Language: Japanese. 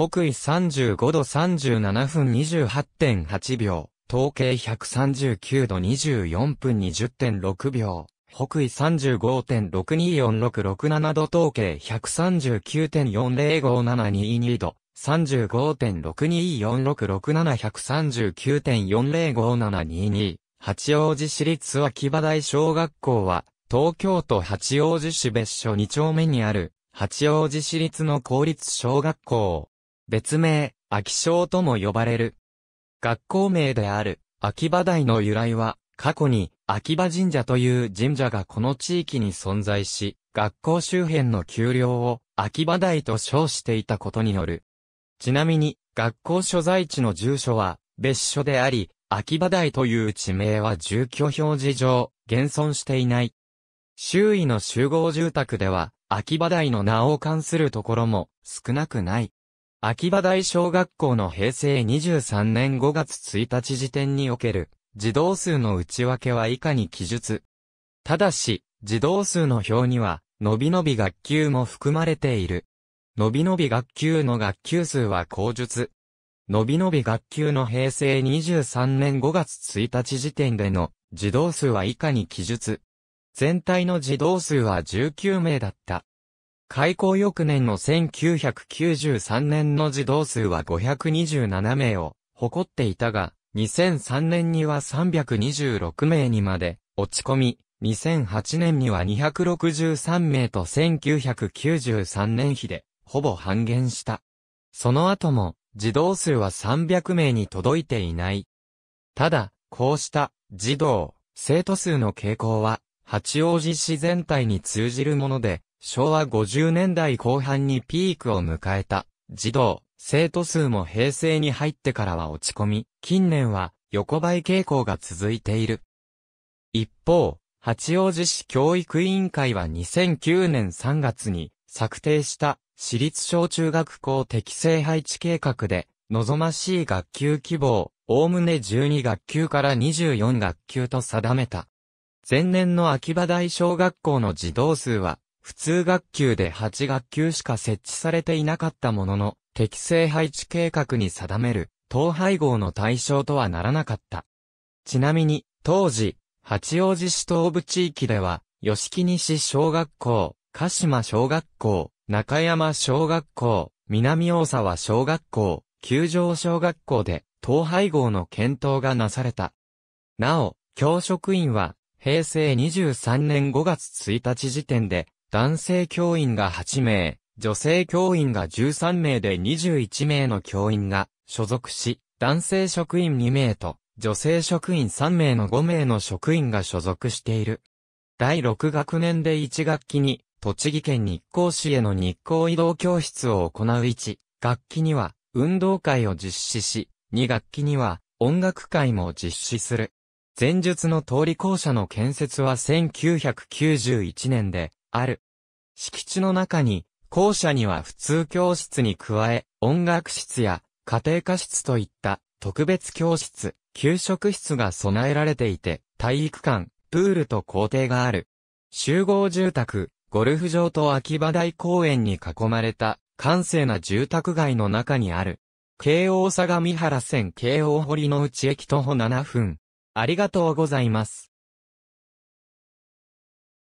北緯35度37分28.8秒、統計139度24分20.6秒、北緯35.624667度統計139.405722度、35.624667139139.405722。八王子市立秋葉台小学校は、東京都八王子市別所2丁目にある、八王子市立の公立小学校。別名、秋章とも呼ばれる。学校名である、秋葉台の由来は、過去に、秋葉神社という神社がこの地域に存在し、学校周辺の丘陵を、秋葉台と称していたことによる。ちなみに、学校所在地の住所は、別所であり、秋葉台という地名は住居表示上、現存していない。周囲の集合住宅では、秋葉台の名を冠するところも少なくない。秋葉台小学校の平成23年5月1日時点における児童数の内訳は以下に記述。ただし、児童数の表には、のびのび学級も含まれている。のびのび学級の学級数は口述。のびのび学級の平成23年5月1日時点での児童数は以下に記述。全体の児童数は19名だった。開校翌年の1993年の児童数は527名を誇っていたが、2003年には326名にまで落ち込み、2008年には263名と1993年比で、ほぼ半減した。その後も、児童数は300名に届いていない。ただ、こうした児童、生徒数の傾向は、八王子市全体に通じるもので、昭和50年代後半にピークを迎えた、児童、生徒数も平成に入ってからは落ち込み、近年は横ばい傾向が続いている。一方、八王子市教育委員会は2009年3月に策定した私立小中学校適正配置計画で、望ましい学級規模を、おおむね12学級から24学級と定めた。前年の秋葉大小学校の児童数は普通学級で8学級しか設置されていなかったものの、適正配置計画に定める、統廃合の対象とはならなかった。ちなみに、当時、八王子市東部地域では、吉木西小学校、鹿島小学校、中山小学校、南大沢小学校、九条小学校で、統廃合の検討がなされた。なお、教職員は、平成23年5月1日時点で、男性教員が8名、女性教員が13名で21名の教員が所属し、男性職員2名と女性職員3名の5名の職員が所属している。第6学年で1学期に、栃木県日光市への日光移動教室を行う1、学期には運動会を実施し、2学期には音楽会も実施する。前述の通り校舎の建設は1991年で、ある。敷地の中に、校舎には普通教室に加え、音楽室や家庭科室といった特別教室、給食室が備えられていて、体育館、プールと校庭がある。集合住宅、ゴルフ場と秋葉台公園に囲まれた、閑静な住宅街の中にある。京王相模原線京王堀の内駅徒歩7分。ありがとうございます。